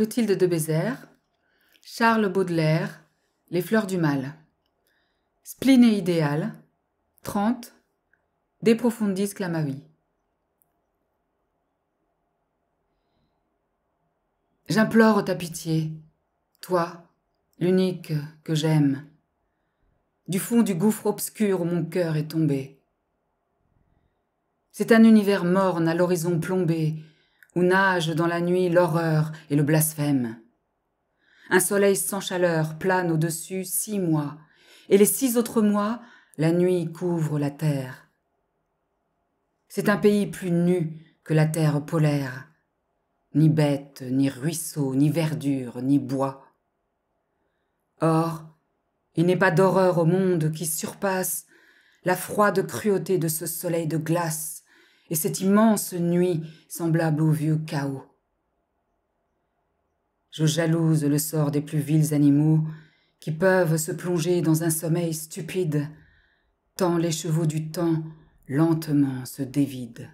Clotilde de Bézère, Charles Baudelaire, Les fleurs du mal. Spleen et idéal, 30, De profundis clamavi. J'implore ta pitié, toi, l'unique que j'aime. Du fond du gouffre obscur où mon cœur est tombé. C'est un univers morne à l'horizon plombé, où nage dans la nuit l'horreur et le blasphème. Un soleil sans chaleur plane au-dessus six mois, et les six autres mois, la nuit couvre la terre. C'est un pays plus nu que la terre polaire, ni bêtes, ni ruisseaux, ni verdure, ni bois. Or, il n'est pas d'horreur au monde qui surpasse la froide cruauté de ce soleil de glace et cette immense nuit semblable au vieux chaos. Je jalouse le sort des plus vils animaux qui peuvent se plonger dans un sommeil stupide, tant les chevaux du temps lentement se dévident.